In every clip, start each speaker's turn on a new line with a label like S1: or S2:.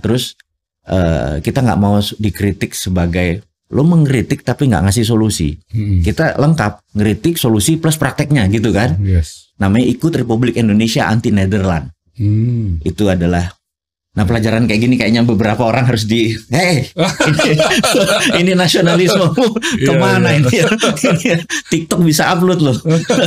S1: Terus uh, kita nggak mau dikritik sebagai lo mengkritik tapi nggak ngasih solusi. Hmm. Kita lengkap ngeritik solusi plus prakteknya gitu kan. Yes. Namanya ikut Republik Indonesia anti Nederland. Hmm. Itu adalah Nah pelajaran kayak gini kayaknya beberapa orang harus di, hey ini, ini nasionalisme iya, kemana yeah, yeah. ini? Ya? TikTok bisa upload loh,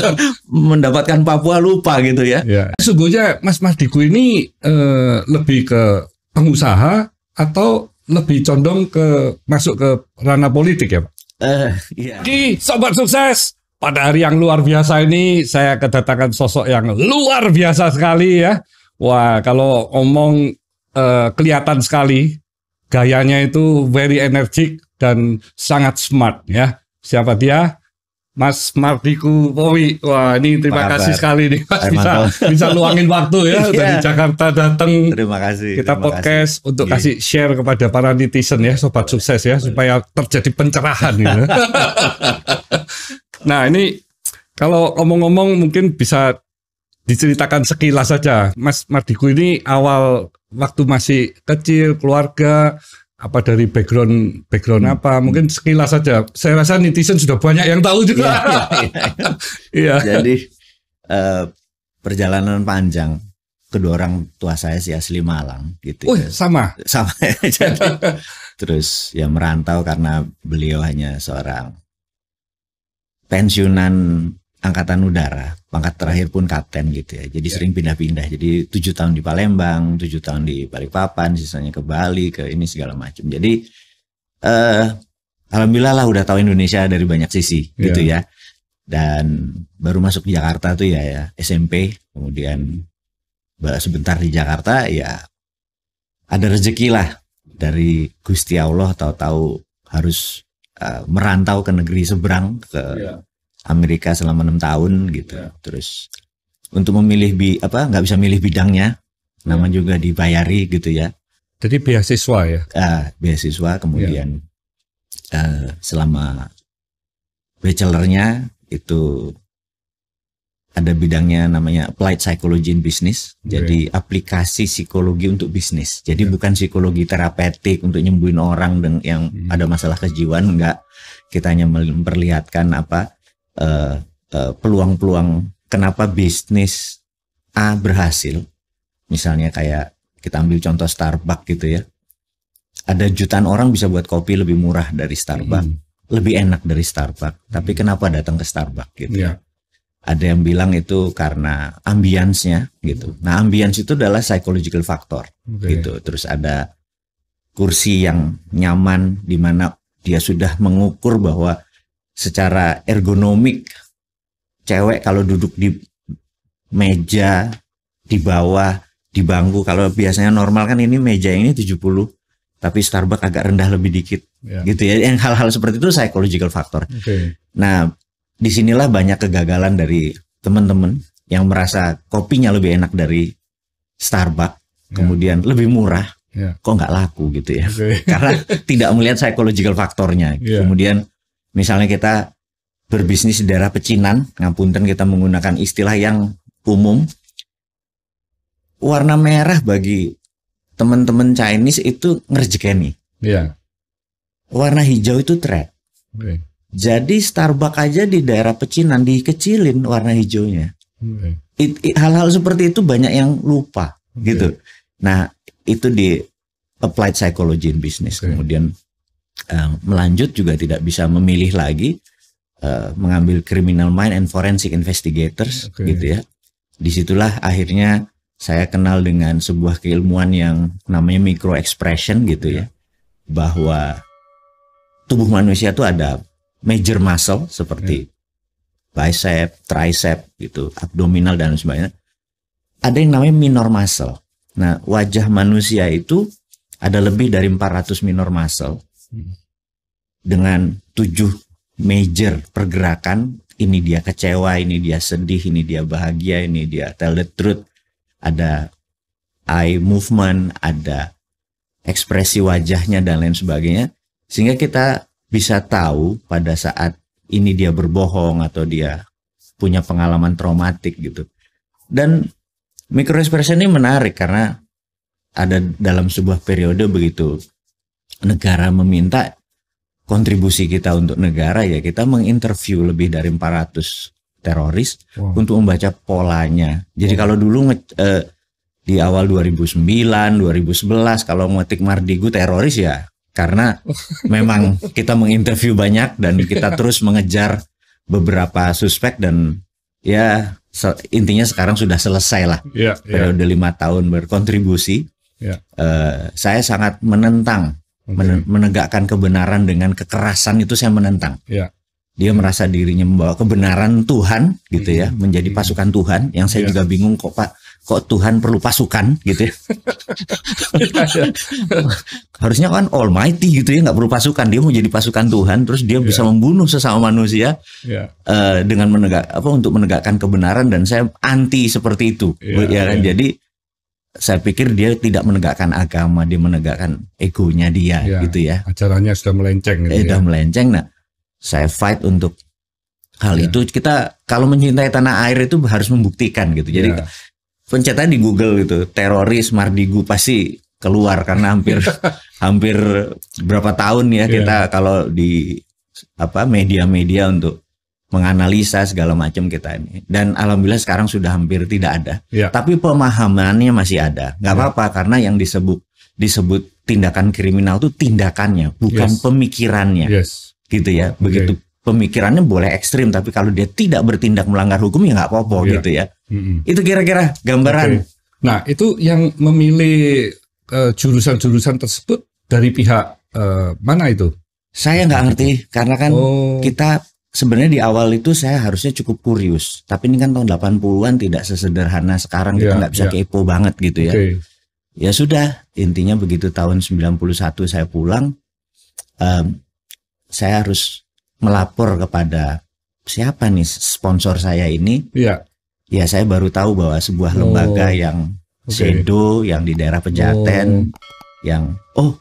S1: mendapatkan Papua lupa gitu ya. Yeah.
S2: Sesungguhnya Mas Mas Diku ini uh, lebih ke pengusaha atau lebih condong ke masuk ke ranah politik ya Pak? Uh, iya. Ki, sobat sukses. Pada hari yang luar biasa ini saya kedatangan sosok yang luar biasa sekali ya. Wah, kalau omong uh, eh, kelihatan sekali gayanya itu very energik dan sangat smart ya. Siapa dia? Mas Mardiku Powi. Wah, ini terima kasih sekali nih Mas bisa bisa luangin waktu ya yeah. dari Jakarta datang. Terima kasih. Kita terima podcast kasih. untuk yeah. kasih share kepada para netizen ya, sobat sukses ya supaya terjadi pencerahan gitu. nah, ini kalau ngomong-ngomong mungkin bisa diceritakan sekilas saja. Mas Mardiku ini awal waktu masih kecil keluarga apa dari background background apa hmm. mungkin sekilas saja saya rasa netizen sudah banyak yang tahu juga iya, iya, iya.
S1: iya. jadi uh, perjalanan panjang kedua orang tua saya sih asli Malang gitu oh, ya. sama sama jadi, terus ya merantau karena beliau hanya seorang pensiunan angkatan udara pangkat terakhir pun kapten gitu ya. Jadi yeah. sering pindah-pindah. Jadi tujuh tahun di Palembang, tujuh tahun di Balikpapan, sisanya ke Bali, ke ini segala macam. Jadi eh alhamdulillah lah udah tahu Indonesia dari banyak sisi yeah. gitu ya. ya. Dan baru masuk di Jakarta tuh ya, ya SMP, kemudian sebentar di Jakarta ya ada rezeki lah dari Gusti Allah tahu-tahu harus uh, merantau ke negeri seberang ke yeah Amerika selama enam tahun gitu. Yeah. Terus untuk memilih bi apa nggak bisa milih bidangnya, yeah. nama ya. juga dibayari gitu ya. Jadi beasiswa ya? Ah beasiswa kemudian yeah. Ya. uh, selama bachelornya itu ada bidangnya namanya applied psychology in business. Yeah. Jadi ya. aplikasi psikologi untuk bisnis. Jadi yeah. bukan psikologi terapeutik untuk nyembuhin orang yang yeah. Hmm. ada masalah kejiwaan nggak Kita hanya memperlihatkan apa uh, uh, peluang-peluang kenapa bisnis A berhasil. Misalnya kayak kita ambil contoh Starbucks gitu ya. Ada jutaan orang bisa buat kopi lebih murah dari Starbucks, hmm. lebih enak dari Starbucks. Tapi mm-hmm. kenapa datang ke Starbucks gitu? Yeah. Ada yang bilang itu karena ambiansnya gitu. Mm-hmm. Nah, ambiens itu adalah psychological factor okay. gitu. Terus ada kursi yang nyaman di mana dia sudah mengukur bahwa secara ergonomik cewek kalau duduk di meja di bawah di bangku kalau biasanya normal kan ini meja ini 70 tapi Starbucks agak rendah lebih dikit yeah. gitu ya yang hal-hal seperti itu psychological factor. Okay. Nah disinilah banyak kegagalan dari teman-teman yang merasa kopinya lebih enak dari Starbucks yeah. kemudian lebih murah yeah. kok nggak laku gitu ya okay. karena tidak melihat psychological faktornya yeah. kemudian misalnya kita berbisnis di daerah pecinan, ngapunten kita menggunakan istilah yang umum. Warna merah bagi teman-teman Chinese itu ngerjekeni. Iya. Warna hijau itu threat. Okay. Jadi Starbucks aja di daerah pecinan dikecilin warna hijaunya. hal hal-hal seperti itu banyak yang lupa okay. gitu. Nah, itu di applied psychology in business. Okay. Kemudian Eh, melanjut juga tidak bisa memilih lagi uh, mengambil criminal mind and forensic investigators okay. gitu ya. Disitulah akhirnya saya kenal dengan sebuah keilmuan yang namanya micro expression gitu ya. Bahwa tubuh manusia itu ada major muscle seperti yeah. bicep, tricep gitu, abdominal dan sebagainya. Ada yang namanya minor muscle. Nah, wajah manusia itu ada lebih dari 400 minor muscle Hmm. dengan tujuh major pergerakan ini dia kecewa ini dia sedih ini dia bahagia ini dia tell the truth ada eye movement ada ekspresi wajahnya dan lain sebagainya sehingga kita bisa tahu pada saat ini dia berbohong atau dia punya pengalaman traumatik gitu dan ekspresi ini menarik karena ada dalam sebuah periode begitu negara meminta kontribusi kita untuk negara ya kita menginterview lebih dari 400 teroris wow. untuk membaca polanya. Jadi wow. kalau dulu eh, di awal 2009, 2011 kalau ngetik Mardigu teroris ya karena memang kita menginterview banyak dan kita iya. terus mengejar beberapa suspek dan ya intinya sekarang sudah selesai lah yeah, yeah. periode lima tahun berkontribusi. Yeah. Iya. Uh, saya sangat menentang okay. menegakkan kebenaran dengan kekerasan itu saya menentang. Yeah. Dia hmm. merasa dirinya membawa kebenaran Tuhan gitu ya, hmm. menjadi hmm. pasukan Tuhan. Yang saya yeah. juga bingung kok Pak, kok Tuhan perlu pasukan gitu ya. Harusnya kan Almighty gitu ya, nggak perlu pasukan. Dia mau jadi pasukan Tuhan, terus dia yeah. bisa membunuh sesama manusia yeah. Ya. uh, dengan menegak apa untuk menegakkan kebenaran dan saya anti seperti itu. Yeah, ya kan? Ya. Jadi saya pikir dia tidak menegakkan agama, dia menegakkan egonya dia ya, gitu ya. Acaranya sudah melenceng gitu eh, ya. Sudah melenceng. Nah, saya fight untuk hal ya. itu. Kita kalau mencintai tanah air itu harus membuktikan gitu. Jadi ya. pencetan di Google itu teroris Mardigu pasti keluar karena hampir hampir berapa tahun ya, ya kita kalau di apa media-media untuk menganalisa segala macam kita ini. Dan alhamdulillah sekarang sudah hampir tidak ada. Ya. Tapi pemahamannya masih ada. Gak ya. apa-apa ya. karena yang disebut disebut tindakan kriminal itu tindakannya, bukan yes. pemikirannya. Yes. Gitu ya. Begitu pemikirannya boleh ekstrim, tapi kalau dia tidak bertindak melanggar hukum ya nggak apa-apa ya. gitu ya. Mm-hmm. Itu kira-kira gambaran. Okay. Nah itu yang memilih jurusan eh, jurusan-jurusan tersebut dari pihak uh, mana itu? Saya nggak ngerti karena kan oh. kita sebenarnya di awal itu saya harusnya cukup kurius, tapi ini kan tahun 80-an tidak sesederhana sekarang yeah, kita iya, nggak bisa yeah. kepo banget gitu ya. Okay. Ya sudah, intinya begitu tahun 91 saya pulang um, saya harus melapor kepada siapa nih sponsor saya ini. Iya. Yeah. Ya saya baru tahu bahwa sebuah oh, lembaga yang okay. yang di daerah Pejaten oh. yang oh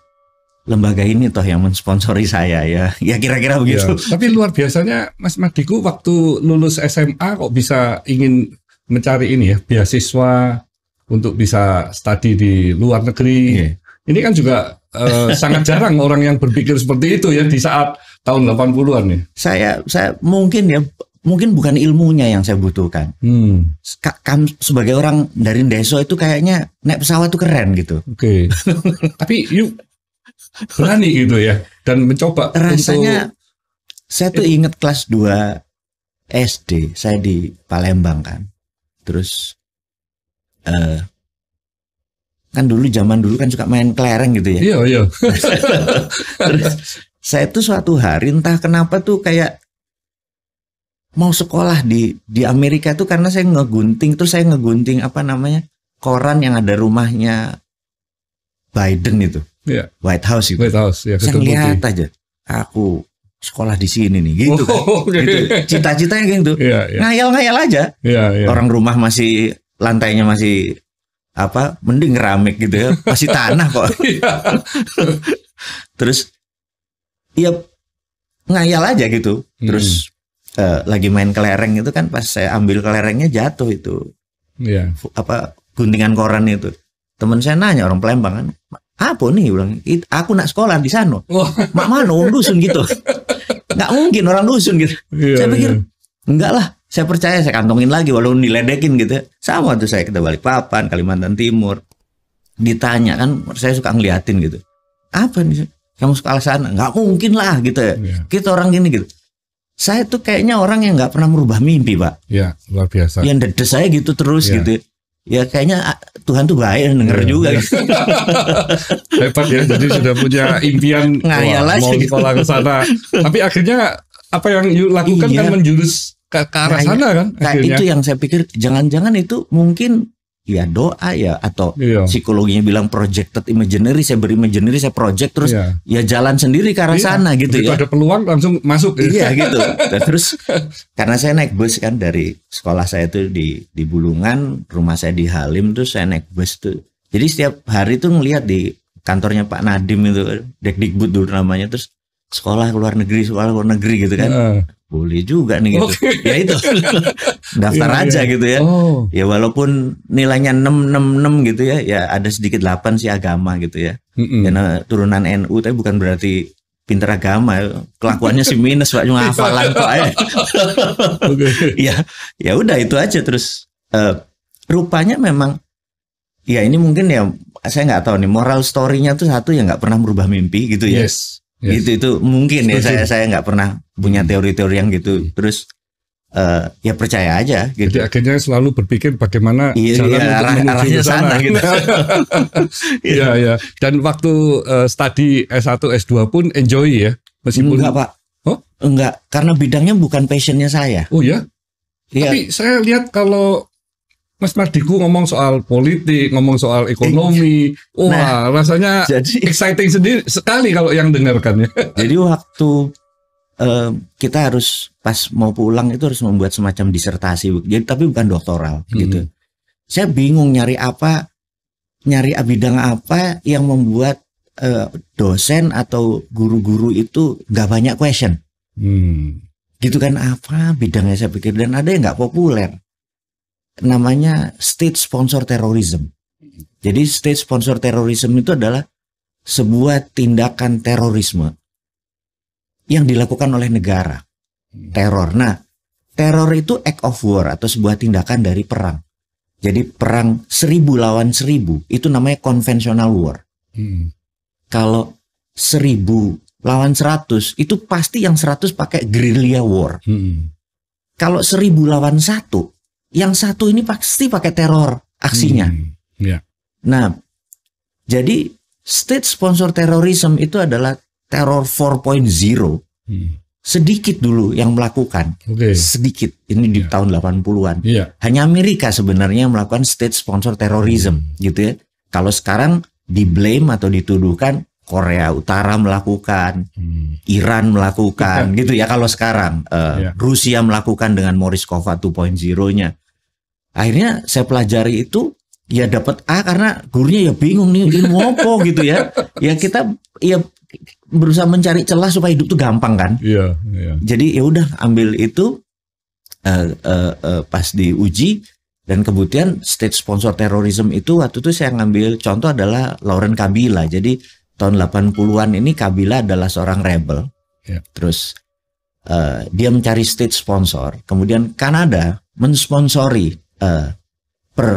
S1: lembaga ini toh yang mensponsori saya ya. Ya kira-kira iya. begitu. Ya,
S2: tapi luar biasanya Mas Madiku waktu lulus SMA kok bisa ingin mencari ini ya, beasiswa untuk bisa studi di luar negeri. ya. Ini kan juga uh, sangat jarang orang yang berpikir seperti itu ya di saat tahun 80-an ya.
S1: Saya saya mungkin ya mungkin bukan ilmunya yang saya butuhkan. Hmm. Kan sebagai orang dari Deso itu kayaknya naik pesawat tuh keren gitu. Oke. Okay. Tapi yuk berani gitu ya dan mencoba rasanya untuk... saya tuh inget kelas 2 SD saya di Palembang kan terus uh, kan dulu zaman dulu kan suka main kelereng gitu ya iya iya terus saya tuh suatu hari entah kenapa tuh kayak mau sekolah di di Amerika tuh karena saya ngegunting terus saya ngegunting apa namanya koran yang ada rumahnya Biden itu yeah. White House itu, White House, ya, saya lihat aja. Aku sekolah di sini nih gitu oh, kan. Okay. Gitu. Cita-citanya gitu. Yeah, yeah. Ngayal-ngayal aja. Yeah, yeah. Orang rumah masih lantainya masih apa mending ramek gitu ya masih tanah kok iya. terus ya ngayal aja gitu hmm. terus hmm. uh, lagi main kelereng itu kan pas saya ambil kelerengnya jatuh itu yeah. apa guntingan koran itu teman saya nanya orang Palembang kan apa nih bilang aku nak sekolah di sana oh. mak mana orang dusun gitu nggak mungkin orang dusun gitu yeah, saya pikir yeah. enggak lah saya percaya saya kantongin lagi walaupun diledekin gitu sama tuh saya kita balik Papan Kalimantan Timur ditanya kan saya suka ngeliatin gitu apa nih kamu sekolah sana nggak mungkin lah gitu ya. Yeah. kita orang gini gitu saya tuh kayaknya orang yang nggak pernah merubah mimpi pak ya luar biasa yang dedes saya gitu terus iya. gitu ya ya kayaknya ah, Tuhan tuh baik denger ya, juga ya.
S2: Hebat ya jadi sudah punya impian wah, mau gitu. ke sana. Tapi akhirnya apa yang you lakukan kan iya. kan menjurus
S1: ke, ke arah nah, sana kan. Nah, itu yang saya pikir jangan-jangan itu mungkin ya doa ya atau iya. psikologinya bilang projected imaginary saya imaginary saya project terus iya. ya jalan sendiri ke arah iya. sana gitu Begitu ya ada peluang langsung masuk gitu. iya gitu Dan nah, terus karena saya naik bus kan dari sekolah saya itu di di Bulungan rumah saya di Halim terus saya naik bus tuh jadi setiap hari tuh ngelihat di kantornya Pak Nadim itu Dekdikbud dulu namanya terus sekolah luar negeri sekolah luar negeri gitu kan uh boleh juga nih gitu. Okay. Ya itu. Daftar yeah, iya. aja yeah. gitu ya. Oh. Ya walaupun nilainya 666 gitu ya, ya ada sedikit 8 sih agama gitu ya. Mm -mm. Karena turunan NU tapi bukan berarti pinter agama kelakuannya sih minus pak cuma hafalan kok ya ya ya udah itu aja terus uh, rupanya memang ya ini mungkin ya saya nggak tahu nih moral story-nya tuh satu yang nggak pernah merubah mimpi gitu ya yes yes. gitu itu mungkin ya saya saya nggak pernah punya hmm. teori-teori yang gitu iya. terus uh, ya percaya aja gitu. Jadi akhirnya selalu berpikir
S2: bagaimana iya, iya jalan iya, untuk arah, menuju ke sana, sana gitu. gitu. Iya ya. Dan waktu uh, studi S1 S2 pun enjoy ya meskipun enggak Pak.
S1: Oh? Enggak, karena bidangnya bukan passionnya saya. Oh
S2: ya. Ya. Tapi saya lihat kalau Mas Diku ngomong soal politik, ngomong soal ekonomi. Wah, nah, rasanya jadi,
S1: exciting sendiri sekali kalau yang dengarkan ya. Jadi waktu uh, kita harus pas mau pulang itu harus membuat semacam disertasi. Jadi tapi bukan doktoral hmm. gitu. Saya bingung nyari apa, nyari bidang apa yang membuat uh, dosen atau guru-guru itu gak banyak question. Hmm. Gitu kan apa bidangnya saya pikir dan ada yang nggak populer namanya state sponsor terorisme. Jadi state sponsor terorisme itu adalah sebuah tindakan terorisme yang dilakukan oleh negara. Teror. Nah, teror itu act of war atau sebuah tindakan dari perang. Jadi perang seribu lawan seribu itu namanya konvensional war. Hmm. Kalau seribu lawan seratus itu pasti yang seratus pakai guerrilla war. Hmm. Kalau seribu lawan satu yang satu ini pasti pakai teror aksinya. Hmm, hmm yeah. Nah, jadi state sponsor terorisme itu adalah teror 4.0. Hmm. Sedikit dulu yang melakukan. Okay. Sedikit. Ini di yeah. tahun 80-an. Yeah. Hanya Amerika sebenarnya yang melakukan state sponsor terorisme hmm. gitu ya. Kalau sekarang di blame atau dituduhkan Korea Utara melakukan, hmm. Iran melakukan, iya. gitu ya kalau sekarang uh, eh, yeah. Rusia melakukan dengan Moriskova 2.0-nya, akhirnya saya pelajari itu ya dapat A karena gurunya ya bingung nih ini ngopo gitu ya ya kita ya berusaha mencari celah supaya hidup tuh gampang kan iya iya. jadi ya udah ambil itu uh, uh, uh, pas diuji dan kemudian state sponsor terorisme itu waktu itu saya ngambil contoh adalah Lauren Kabila jadi tahun 80-an ini Kabila adalah seorang rebel iya. terus uh, dia mencari state sponsor kemudian Kanada mensponsori Eh, per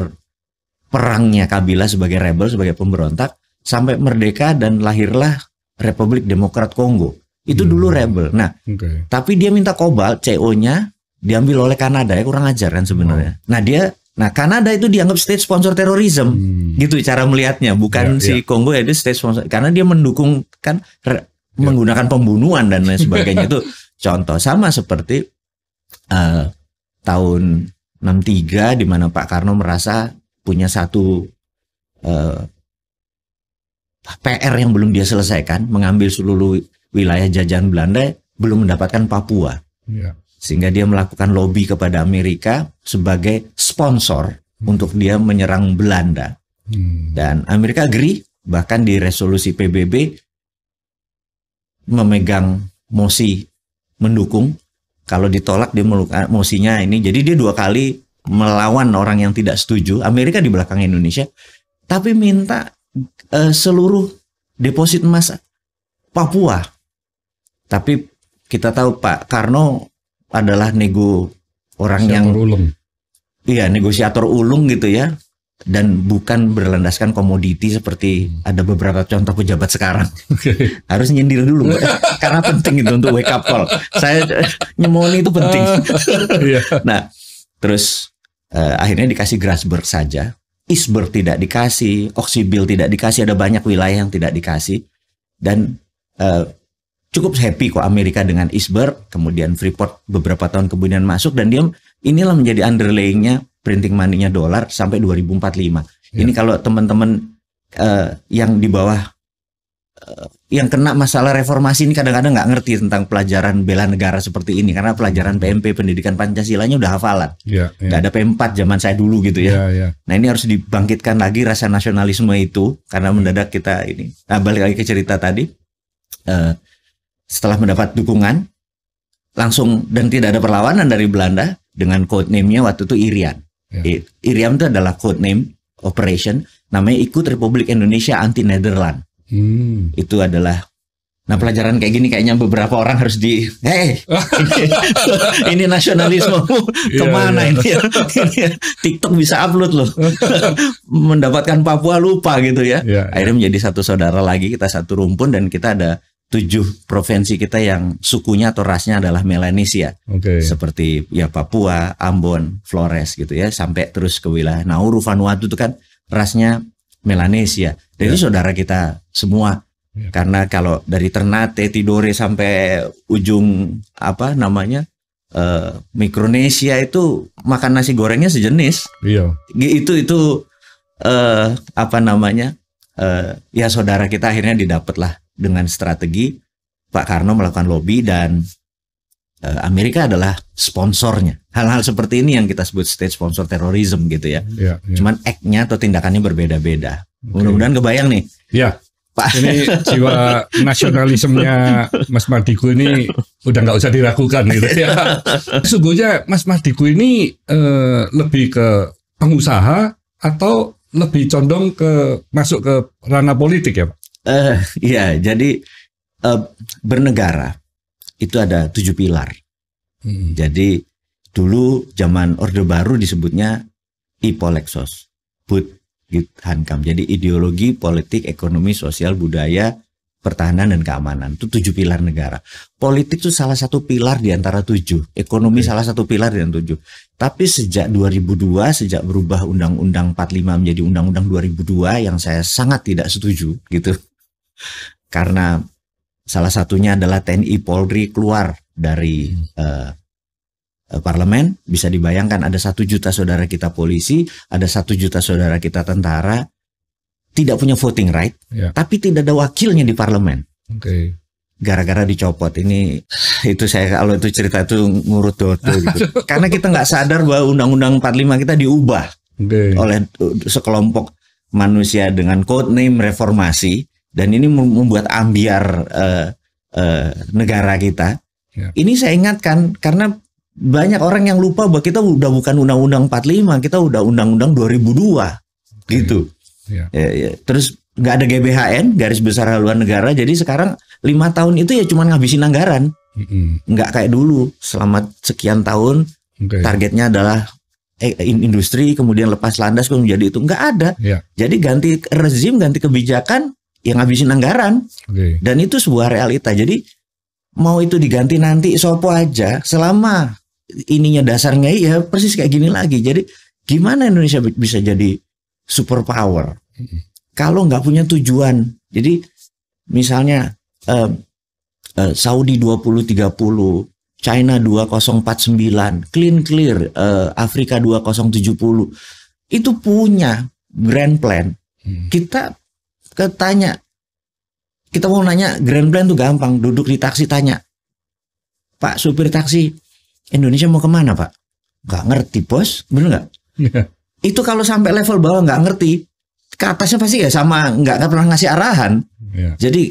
S1: perangnya Kabila sebagai rebel sebagai pemberontak sampai merdeka dan lahirlah Republik Demokrat Kongo. Itu hmm. dulu rebel. Nah, okay. tapi dia minta kobal CO-nya diambil oleh Kanada ya kurang ajar kan sebenarnya. oh. Nah, dia nah Kanada itu dianggap state sponsor terorisme. Hmm. Gitu cara melihatnya, bukan yeah, si yeah. Kongo ya dia state sponsor karena dia mendukung kan yeah. menggunakan pembunuhan dan lain sebagainya itu contoh sama seperti uh, tahun 63 di mana Pak Karno merasa punya satu uh, eh, PR yang belum dia selesaikan, mengambil seluruh wilayah jajahan Belanda belum mendapatkan Papua. Yeah. Sehingga dia melakukan lobby kepada Amerika sebagai sponsor hmm. untuk dia menyerang Belanda. Hmm. Dan Amerika agree bahkan di resolusi PBB memegang mosi mendukung kalau ditolak dia meluk emosinya eh, ini. Jadi dia dua kali melawan orang yang tidak setuju. Amerika di belakang Indonesia, tapi minta uh, seluruh deposit emas Papua. Tapi kita tahu Pak Karno adalah nego orang yang ulung. Iya, negosiator ulung gitu ya dan bukan berlandaskan komoditi seperti ada beberapa contoh pejabat sekarang. Harus nyindir dulu karena penting itu untuk wake up call. Saya eh, nyemoni itu penting. Ah, iya. Nah, terus uh, akhirnya dikasih Grasberg saja. Isberg tidak dikasih, Oksibil tidak dikasih, ada banyak wilayah yang tidak dikasih dan uh, cukup happy kok Amerika dengan Isberg, kemudian Freeport beberapa tahun kemudian masuk dan dia inilah menjadi underlayingnya printing money-nya dolar sampai 2045. Ya. Ini kalau teman-teman uh, yang di bawah eh, yang kena masalah reformasi ini kadang-kadang nggak ngerti tentang pelajaran bela negara seperti ini karena pelajaran PMP pendidikan Pancasila Pancasilanya udah hafalan. Yeah, yeah. ada P4 zaman saya dulu gitu ya. Yeah, yeah. Nah, ini harus dibangkitkan lagi rasa nasionalisme itu karena mendadak kita ini. Nah, balik lagi ke cerita tadi. Uh, setelah mendapat dukungan langsung dan tidak ada perlawanan dari Belanda dengan code name-nya waktu itu Irian. Yeah. IRIAM itu adalah code name operation namanya ikut Republik Indonesia anti Nederland. Hmm. Itu adalah Nah pelajaran kayak gini kayaknya beberapa orang harus di, hey ini, iya, iya. ini nasionalisme kemana yeah, yeah. ini? TikTok bisa upload loh, mendapatkan Papua lupa gitu ya. Yeah, iya. Akhirnya menjadi satu saudara lagi kita satu rumpun dan kita ada tujuh provinsi kita yang sukunya atau rasnya adalah Melanesia. Okay. Seperti ya Papua, Ambon, Flores gitu ya sampai terus ke wilayah Nauru, Vanuatu itu kan rasnya Melanesia. jadi yeah. saudara kita semua. Yeah. Karena kalau dari Ternate, Tidore sampai ujung apa namanya? Uh, Mikronesia itu makan nasi gorengnya sejenis. Iya. Yeah. Itu itu uh, apa namanya? Uh, ya saudara kita akhirnya didapat lah dengan strategi Pak Karno melakukan lobby dan eh, Amerika adalah sponsornya. Hal-hal seperti ini yang kita sebut state sponsor terorisme gitu ya. Yeah, yeah. Cuman act-nya atau tindakannya berbeda-beda. Okay. Mudah-mudahan kebayang nih. Iya. Yeah. Pak. Ini jiwa nasionalismenya
S2: Mas Mardiku ini udah nggak usah diragukan gitu ya. Sungguhnya Mas Mardiku ini eh, lebih ke pengusaha atau lebih condong ke masuk ke ranah politik ya Pak? Uh,
S1: ya, jadi uh, bernegara itu ada tujuh pilar. Hmm. Jadi dulu zaman Orde Baru disebutnya Ipolexos, Bud Hankam. Jadi ideologi, politik, ekonomi, sosial, budaya, pertahanan dan keamanan. Itu tujuh pilar negara. Politik itu salah satu pilar di antara tujuh. Ekonomi okay. salah satu pilar di antara tujuh. Tapi sejak 2002, sejak berubah Undang-Undang 45 menjadi Undang-Undang 2002 yang saya sangat tidak setuju gitu karena salah satunya adalah TNI Polri keluar dari uh, parlemen bisa dibayangkan ada satu juta saudara kita polisi ada satu juta saudara kita tentara tidak punya voting right yeah. tapi tidak ada wakilnya di parlemen okay. gara-gara dicopot ini itu saya kalau itu cerita itu ngurut dodo gitu karena kita nggak sadar bahwa undang-undang 45 kita diubah okay. oleh uh, sekelompok manusia dengan code name reformasi dan ini membuat ambiar uh, uh, negara kita. Ya. Ini saya ingatkan karena banyak orang yang lupa bahwa kita udah bukan undang-undang 45, kita udah undang-undang 2002 okay. gitu. Ya. Ya, ya. Terus nggak ada GBHN garis besar haluan negara, jadi sekarang lima tahun itu ya cuma ngabisin anggaran,
S2: mm-hmm.
S1: kayak dulu. Selama sekian tahun
S2: okay. targetnya
S1: adalah eh, industri kemudian lepas landas kemudian jadi itu nggak ada. Yeah. Jadi ganti rezim, ganti kebijakan yang ngabisin anggaran. Okay. Dan itu sebuah realita. Jadi mau itu diganti nanti sopo aja selama ininya dasarnya ya persis kayak gini lagi. Jadi gimana Indonesia bisa jadi super power kalau nggak punya tujuan. Jadi misalnya eh, eh, dua uh, Saudi 2030, China 2049, clean clear uh, Afrika 2070 itu punya grand plan. Kita ketanya kita mau nanya grand plan tuh gampang duduk di taksi tanya pak supir taksi Indonesia mau kemana pak nggak ngerti bos bener nggak iya. itu kalau sampai level bawah nggak ngerti ke atasnya pasti ya sama nggak pernah ngasih arahan ya. jadi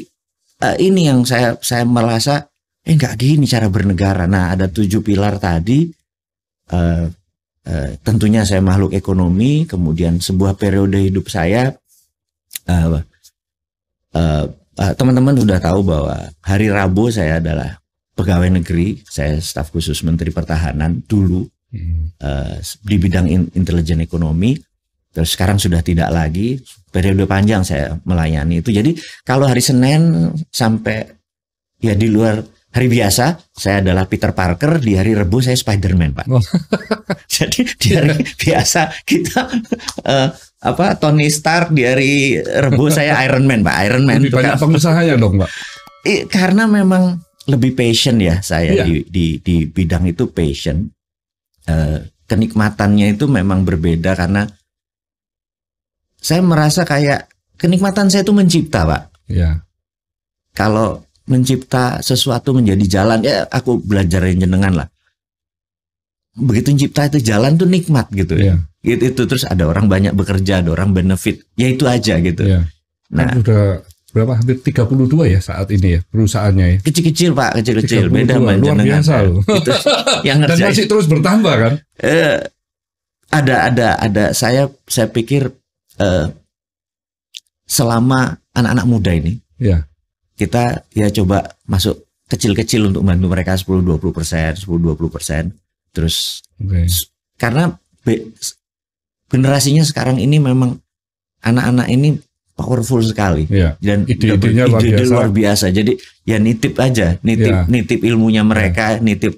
S1: uh, ini yang saya saya merasa eh nggak gini cara bernegara nah ada tujuh pilar tadi uh, uh, tentunya saya makhluk ekonomi kemudian sebuah periode hidup saya uh, uh, teman-teman sudah tahu bahwa hari Rabu saya adalah pegawai negeri, saya staf khusus Menteri Pertahanan dulu hmm. uh, di bidang in, intelijen ekonomi. Terus sekarang sudah tidak lagi periode panjang saya melayani itu. Jadi kalau hari Senin sampai ya di luar hari biasa saya adalah Peter Parker, di hari Rebu saya Spiderman, Pak. Oh. Jadi di hari iya. biasa kita uh, apa Tony Stark dari hari Rebo saya Iron Man Pak Iron Man lebih banyak pengusaha ya dong Pak eh, karena memang lebih passion ya saya iya. di, di di bidang itu passion uh, kenikmatannya itu memang berbeda karena saya merasa kayak kenikmatan saya itu mencipta Pak iya. kalau mencipta sesuatu menjadi jalan ya aku belajar jenengan lah begitu mencipta itu jalan tuh nikmat gitu ya ya gitu itu terus ada orang banyak bekerja ada orang benefit ya itu aja gitu ya.
S2: nah kan udah berapa hampir 32 ya saat ini ya perusahaannya ya
S1: kecil-kecil pak kecil-kecil beda luar biasa loh gitu. yang dan masih terus
S2: bertambah kan
S1: eh, ada ada ada saya saya pikir eh, selama anak-anak muda ini ya kita ya coba masuk kecil-kecil untuk membantu mereka 10-20 persen, 10-20 persen. Terus okay. karena generasinya sekarang ini memang anak-anak ini powerful sekali ya, dan ide-idenya ide, luar, ide biasa. luar biasa. Jadi ya nitip aja, nitip ya. nitip ilmunya iya. mereka, ya. nitip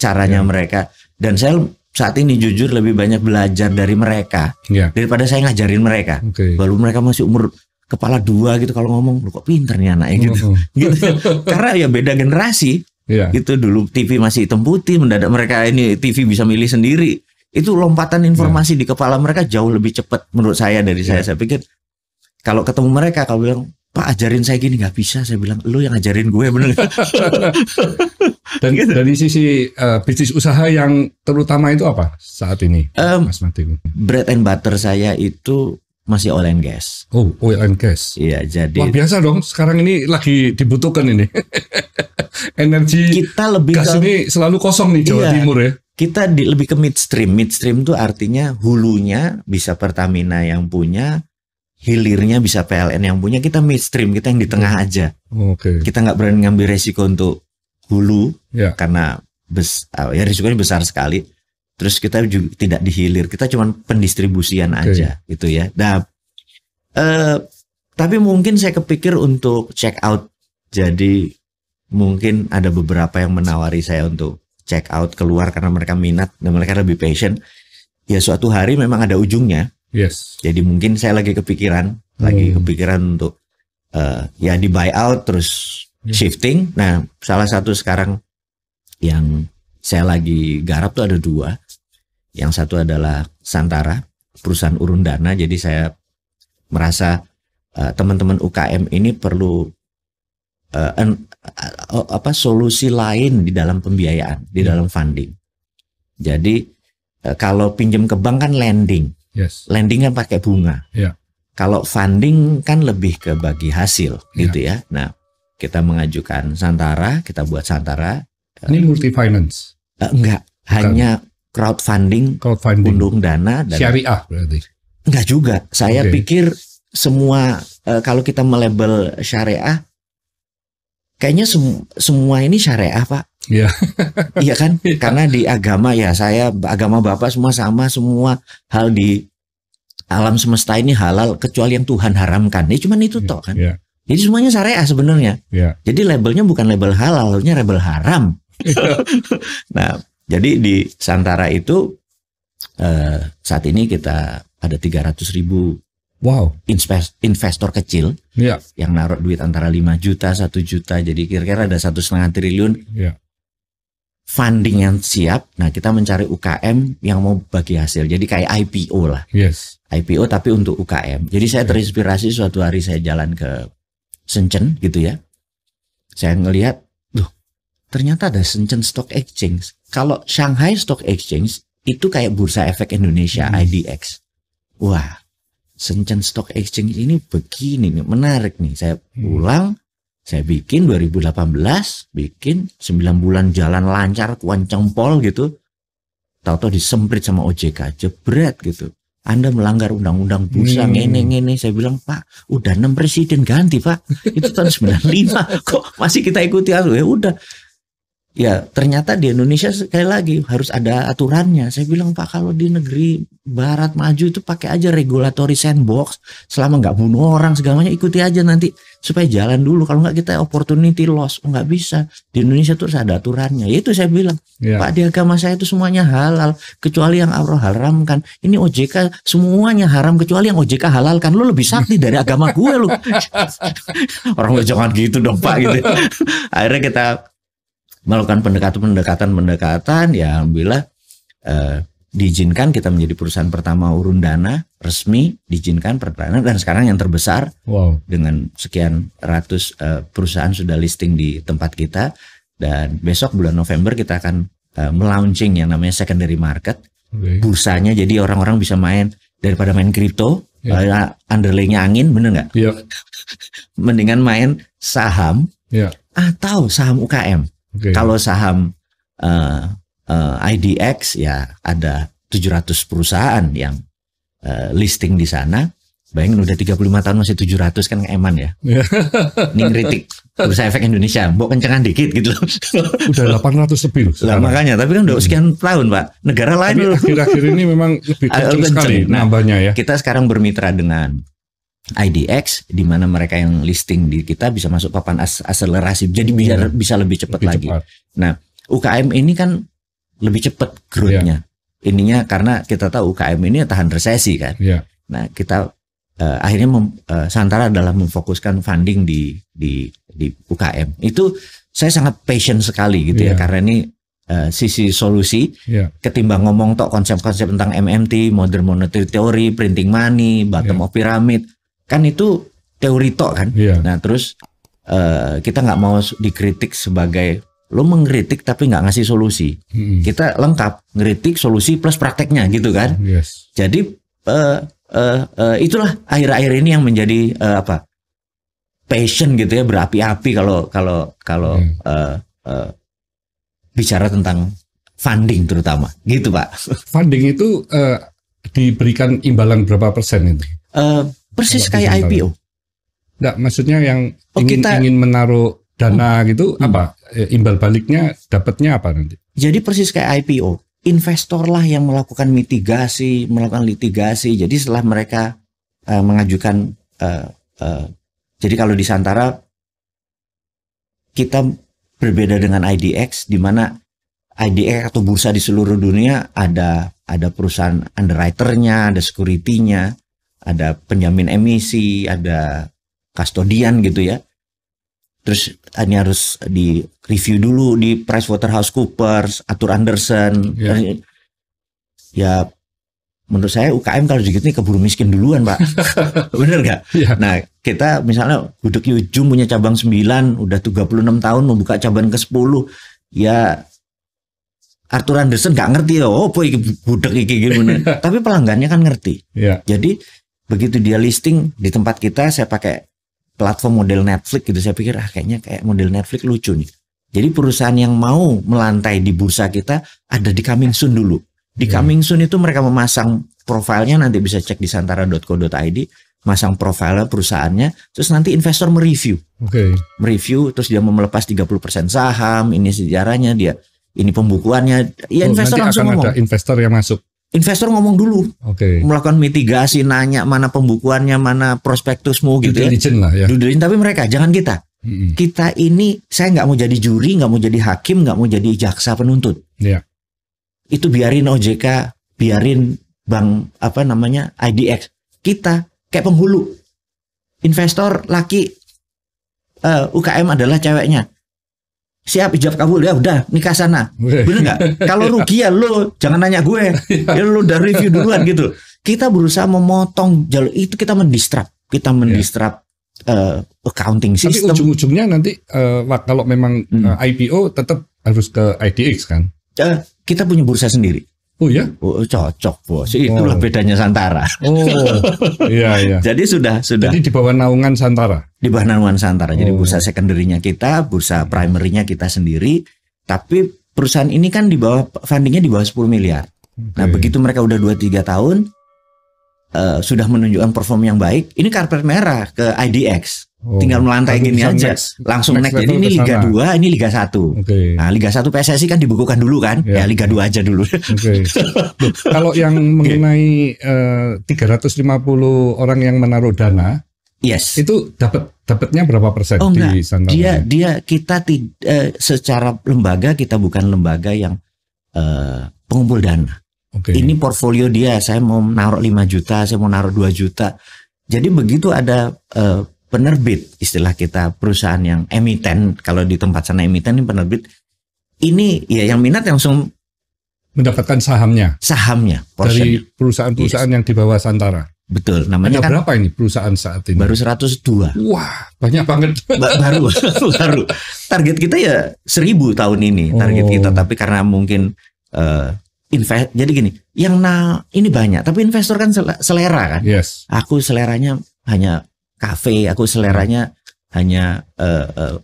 S1: caranya ya. mereka. Dan saya saat ini jujur lebih banyak belajar dari mereka ya. daripada saya ngajarin mereka. Okay. Baru mereka masih umur kepala dua gitu kalau ngomong lu kok pinter nih anaknya gitu. Oh. gitu. Karena ya beda generasi. Ya. Itu dulu TV masih hitam putih, mendadak mereka ini TV bisa milih sendiri itu lompatan informasi yeah. di kepala mereka jauh lebih cepat menurut saya dari yeah. saya. Ya. Saya pikir kalau ketemu mereka kalau bilang Pak ajarin saya gini nggak bisa, saya bilang lu yang ajarin gue bener. Dan gitu. dari sisi
S2: uh, bisnis usaha yang terutama itu apa saat ini, um, Mas Mati? Bread and butter
S1: saya itu masih oil and gas. Oh, oil and gas. Iya, jadi Wah, biasa dong. Sekarang ini lagi dibutuhkan ini. Energi kita lebih gas ke, ini selalu kosong nih Jawa iya, Timur ya. Kita di, lebih ke midstream. Midstream itu artinya hulunya bisa Pertamina yang punya, hilirnya bisa PLN yang punya. Kita midstream, kita yang di tengah hmm. aja. Oke. Okay. Kita nggak berani ngambil resiko untuk hulu yeah. karena bes, ya risikonya besar sekali terus kita juga tidak dihilir kita cuman pendistribusian okay. aja gitu ya nah eh, tapi mungkin saya kepikir untuk check out jadi mungkin ada beberapa yang menawari saya untuk check out keluar karena mereka minat dan mereka lebih patient ya suatu hari memang ada ujungnya yes jadi mungkin saya lagi kepikiran hmm. lagi kepikiran untuk uh, ya di out terus yes. Hmm. shifting nah salah satu sekarang yang saya lagi garap tuh ada dua yang satu adalah Santara perusahaan urun dana jadi saya merasa eh, teman-teman uh, UKM ini perlu uh, en, uh, apa solusi lain di dalam pembiayaan di hmm. dalam funding jadi uh, kalau pinjam ke bank kan lending yes. lending kan pakai bunga yeah. kalau funding kan lebih ke bagi hasil yeah. gitu ya nah kita mengajukan Santara kita buat Santara ini multi finance uh, enggak Bukan. hanya crowdfunding, crowdfunding. undung dana dan syariah berarti. Enggak juga. Saya okay. pikir semua uh, kalau kita melebel syariah kayaknya sem semua ini syariah, Pak. Iya. iya kan? Iya. Karena di agama ya saya agama Bapak semua sama, semua hal di alam semesta ini halal kecuali yang Tuhan haramkan. Ya cuman itu yeah. toh kan. Yeah. Jadi semuanya syariah sebenarnya. Ya. Jadi labelnya bukan label halal, labelnya label haram. Iya. nah, jadi di Santara itu eh, saat ini kita ada 300 ribu wow. investor kecil yeah. yang naruh duit antara 5 juta, 1 juta. Jadi kira-kira ada satu setengah triliun yeah. funding yang siap. Nah kita mencari UKM yang mau bagi hasil. Jadi kayak IPO lah. Yes. IPO tapi untuk UKM. Jadi saya terinspirasi suatu hari saya jalan ke Senchen gitu ya. Saya ngelihat ternyata ada Shenzhen Stock Exchange. Kalau Shanghai Stock Exchange itu kayak bursa efek Indonesia hmm. IDX. Wah, Shenzhen Stock Exchange ini begini nih, menarik nih. Saya pulang, hmm. saya bikin 2018, bikin 9 bulan jalan lancar, kuancang pol gitu. Tahu-tahu disemprit sama OJK, jebret gitu. Anda melanggar undang-undang bursa hmm. ngene ngene saya bilang Pak udah enam presiden ganti Pak itu tahun 95 kok masih kita ikuti ya udah Ya ternyata di Indonesia sekali lagi harus ada aturannya. Saya bilang Pak kalau di negeri Barat maju itu pakai aja regulatory sandbox. Selama nggak bunuh orang segalanya ikuti aja nanti supaya jalan dulu. Kalau nggak kita opportunity loss oh, nggak bisa. Di Indonesia tuh ada aturannya. itu saya bilang yeah. Pak di agama saya itu semuanya halal kecuali yang Allah haramkan. Ini OJK semuanya haram kecuali yang OJK halal kan Lu lebih sakti dari agama gue lu. orang lu jangan gitu dong Pak gitu. Akhirnya kita melakukan pendekatan-pendekatan-pendekatan ya alhamdulillah eh, diizinkan kita menjadi perusahaan pertama urun dana resmi diizinkan perdana dan sekarang yang terbesar wow. dengan sekian ratus eh, perusahaan sudah listing di tempat kita dan besok bulan November kita akan eh, melaunching yang namanya secondary market okay. bursanya jadi orang-orang bisa main daripada main kripto yeah. Ya. uh, underlaynya angin bener nggak? Yeah. Mendingan main saham yeah. atau saham UKM. Okay. Kalau saham uh, eh, uh, eh, IDX ya ada 700 perusahaan yang uh, listing di sana. Bayangin udah 35 tahun masih 700 kan eman ya. ya. Ini ngeritik. Bursa efek Indonesia, mbok kencengan dikit gitu loh. udah 800 lebih loh. Lah makanya, tapi kan udah hmm. sekian tahun Pak. Negara lain Akhir-akhir ini
S2: memang lebih ah, kenceng sekali nah,
S1: nambahnya ya. Kita sekarang bermitra dengan IDX di mana mereka yang listing di kita bisa masuk papan as akselerasi jadi biar iya. bisa lebih cepat lagi. Cepat. Nah, UKM ini kan lebih cepat growth Yeah. Ininya karena kita tahu UKM ini tahan resesi kan. Yeah. Nah, kita uh, akhirnya mem, uh, Santara adalah memfokuskan funding di di di UKM. Itu saya sangat passion sekali gitu yeah. ya iya. karena ini Uh, sisi solusi yeah. ketimbang ngomong tok konsep-konsep tentang MMT, modern monetary theory, printing money, bottom yeah. of pyramid, kan itu teori tok kan. Yeah. Nah terus uh, kita nggak mau dikritik sebagai lo mengkritik tapi nggak ngasih solusi. Hmm. Kita lengkap ngeritik solusi plus prakteknya gitu kan. Yes. Jadi uh, uh, uh, itulah akhir-akhir ini yang menjadi uh, apa passion gitu ya berapi-api kalau kalau kalau hmm. uh, uh, bicara tentang funding terutama gitu pak. Funding itu uh, diberikan imbalan
S2: berapa persen itu? Uh, persis kayak IPO. Enggak, maksudnya yang oh, ingin kita, ingin menaruh dana oh, gitu hmm. apa eh, imbal baliknya dapatnya apa nanti? Jadi
S1: persis kayak IPO, investorlah yang melakukan mitigasi, melakukan litigasi. Jadi setelah mereka uh, mengajukan uh, uh, jadi kalau di Santara kita berbeda dengan IDX di mana IDX atau bursa di seluruh dunia ada ada perusahaan underwriternya, ada security ada penjamin emisi, ada kastodian gitu ya. Terus ini harus di review dulu di Price Waterhouse Anderson. Yeah. Iya. Dan, ya menurut saya UKM kalau begitu keburu miskin duluan pak bener nggak yeah. nah kita misalnya Gudeg Yujum punya cabang 9 udah 36 tahun membuka cabang ke 10 ya Arthur Anderson nggak ngerti ya oh boy gudeg iki gimana tapi pelanggannya kan ngerti yeah. jadi begitu dia listing di tempat kita saya pakai platform model Netflix gitu saya pikir ah kayaknya kayak model Netflix lucu nih jadi perusahaan yang mau melantai di bursa kita ada di coming soon dulu di coming hmm. soon itu mereka memasang profilnya nanti bisa cek di santara.co.id masang profilnya perusahaannya terus nanti investor mereview okay. mereview terus dia mau melepas 30% saham ini sejarahnya dia ini pembukuannya ya oh, investor nanti langsung akan ngomong ada investor yang masuk investor ngomong dulu. Okay. Melakukan mitigasi, nanya mana pembukuannya, mana prospektusmu gitu ya. lah ya. Due tapi mereka jangan kita. Mm-hmm. Kita ini saya nggak mau jadi juri, nggak mau jadi hakim, nggak mau jadi jaksa penuntut. Yeah. Itu biarin OJK, biarin bank apa namanya IDX. Kita kayak penghulu. Investor laki uh, eh, UKM adalah ceweknya siap ijab kabul ya udah nikah sana bener nggak kalau rugi ya lo jangan nanya gue iya. ya lo udah review duluan gitu kita berusaha memotong jalur itu kita mendistrap kita iya. mendistrap yeah. uh, accounting system tapi
S2: ujung-ujungnya nanti uh, kalau memang hmm. Eh, IPO tetap harus ke IDX kan
S1: uh, kita punya bursa sendiri Oh ya? Oh, cocok bos. Itulah oh. bedanya Santara. Oh, iya iya. Jadi sudah sudah. Jadi di bawah naungan Santara. Di bawah naungan Santara. Oh. Jadi bursa sekundernya kita, bursa primernya kita sendiri. Tapi perusahaan ini kan di bawah fundingnya di bawah 10 miliar.
S2: Okay. Nah begitu
S1: mereka udah 2-3 tahun uh, sudah menunjukkan perform yang baik. Ini karpet merah ke IDX. Oh, tinggal melantai gini aja next, langsung next, next. jadi ini Liga dua 2 ini Liga 1 okay. nah Liga 1 PSSI kan dibukukan dulu kan yeah. ya Liga 2 aja dulu okay.
S2: kalau yang mengenai okay. uh,
S1: 350 orang yang menaruh dana yes itu dapat dapatnya berapa persen oh, di sana dia dia kita tidak eh, secara lembaga kita bukan lembaga yang uh, pengumpul dana okay. ini portfolio dia saya mau naruh 5 juta saya mau naruh 2 juta jadi begitu ada uh, penerbit istilah kita perusahaan yang emiten kalau di tempat sana emiten ini penerbit ini ya yang minat langsung mendapatkan sahamnya sahamnya portion. dari
S2: perusahaan-perusahaan yes.
S1: yang di bawah Santara betul namanya kan, berapa ini perusahaan saat ini baru 102 wah banyak banget ba baru baru target kita ya 1000 tahun ini target oh. kita tapi karena mungkin uh, eh, invest jadi gini yang nah ini banyak tapi investor kan selera kan yes. aku seleranya hanya kafe aku seleranya hanya uh, uh,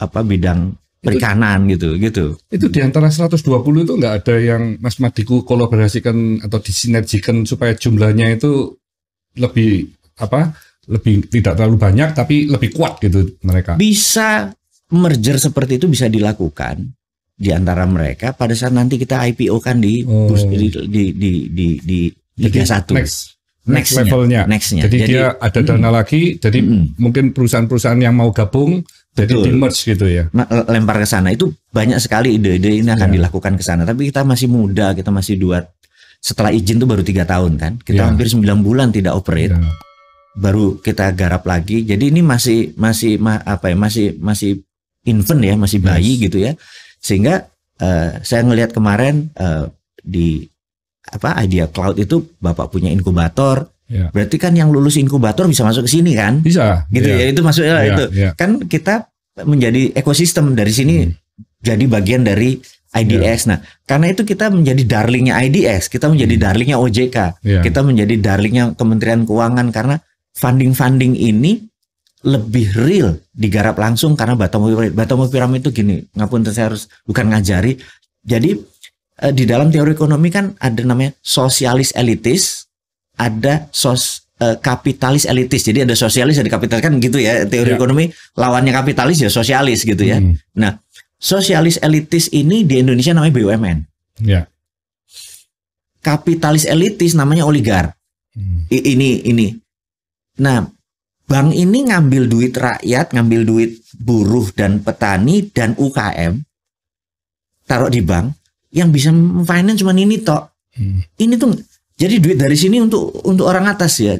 S1: apa bidang perikanan itu, gitu
S2: gitu itu di antara 120 itu nggak ada yang Mas Madiku kolaborasikan atau disinergikan supaya jumlahnya itu
S1: lebih apa lebih tidak terlalu banyak tapi lebih kuat gitu mereka bisa merger seperti itu bisa dilakukan di antara mereka pada saat nanti kita IPO kan di oh. di, di di di di Liga Next next levelnya. next Jadi, jadi dia ada dana mm, lagi, jadi mm, mungkin perusahaan-perusahaan yang mau gabung jadi di merge gitu ya. Eh, lempar ke sana itu banyak sekali ide-ide ini akan yeah. dilakukan ke sana. Tapi kita masih muda, kita masih dua setelah izin tuh baru tiga tahun kan. Kita yeah. hampir sembilan bulan tidak operate. Yeah. Baru kita garap lagi. Jadi ini masih masih ma, apa ya? Masih masih infant ya, masih bayi yes. gitu ya. Sehingga uh, saya ngelihat kemarin uh, di apa idea cloud itu bapak punya inkubator yeah. Berarti kan yang lulus inkubator bisa masuk ke sini kan? Bisa. Gitu ya, ya itu masuk yeah. Iya, itu. yeah. Kan kita menjadi ekosistem dari sini hmm. jadi bagian dari ids Yeah. Nah, karena itu kita menjadi darlingnya ids kita menjadi hmm. darlingnya OJK, yeah. kita menjadi darlingnya Kementerian Keuangan karena funding-funding ini lebih real digarap langsung karena bottom itu gini, ngapun saya harus bukan ngajari. Jadi Eh, di dalam teori ekonomi kan ada namanya sosialis elitis, ada sos eh, kapitalis elitis. Jadi ada sosialis ada kapitalis kan gitu ya teori ya. ekonomi lawannya kapitalis ya sosialis gitu ya. Hmm. Nah, sosialis elitis ini di Indonesia namanya BUMN. Ya. Kapitalis elitis namanya oligar. Hmm. ini ini. Nah, bank ini ngambil duit rakyat, ngambil duit buruh dan petani dan UKM taruh di bank yang bisa finance cuma ini toh Hmm. Ini tuh jadi duit dari sini untuk untuk orang atas ya.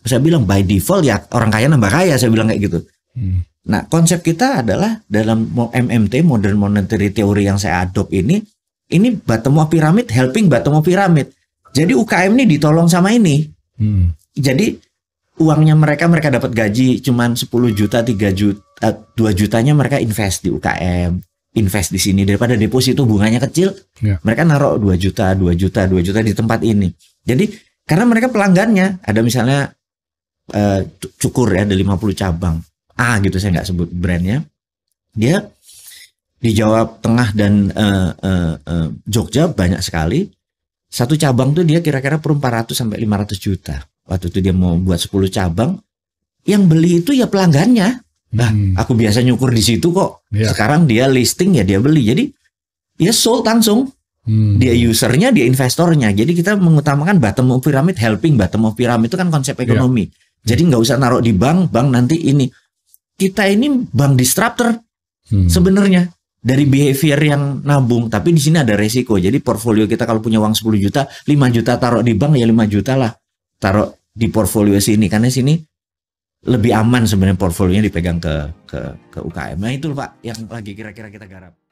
S1: Saya bilang by default ya orang kaya nambah kaya saya bilang kayak gitu. Hmm. Nah, konsep kita adalah dalam MMT modern monetary theory yang saya adopt ini ini bottom up pyramid helping bottom up pyramid. Jadi UKM ini ditolong sama ini. Hmm. Jadi uangnya mereka mereka dapat gaji cuman 10 juta 3 juta 2 jutanya mereka invest di UKM invest di sini daripada deposito bunganya kecil yeah. mereka naruh 2 juta 2 juta 2 juta di tempat ini jadi karena mereka pelanggannya ada misalnya uh, cukur ya ada 50 cabang A ah, gitu saya nggak sebut brandnya dia di Jawa Tengah dan uh, uh, uh, Jogja banyak sekali satu cabang tuh dia kira-kira per 400 sampai 500 juta waktu itu dia mau buat 10 cabang yang beli itu ya pelanggannya Nah, hmm. aku biasa nyukur di situ kok. Yeah. Sekarang dia listing ya dia beli. Jadi ya sold langsung. Hmm. Dia usernya, dia investornya. Jadi kita mengutamakan bottom of pyramid helping bottom of pyramid itu kan konsep iya. ekonomi. Yeah. Jadi nggak usah naruh di bank, bank nanti ini. Kita ini bank disruptor hmm. sebenarnya dari behavior yang nabung, tapi di sini ada resiko. Jadi portfolio kita kalau punya uang 10 juta, 5 juta taruh di bank ya 5 juta lah. Taruh di portfolio sini karena sini lebih aman sebenarnya portfolionya dipegang ke ke ke UKM. Nah itu Pak yang lagi kira-kira kita garap.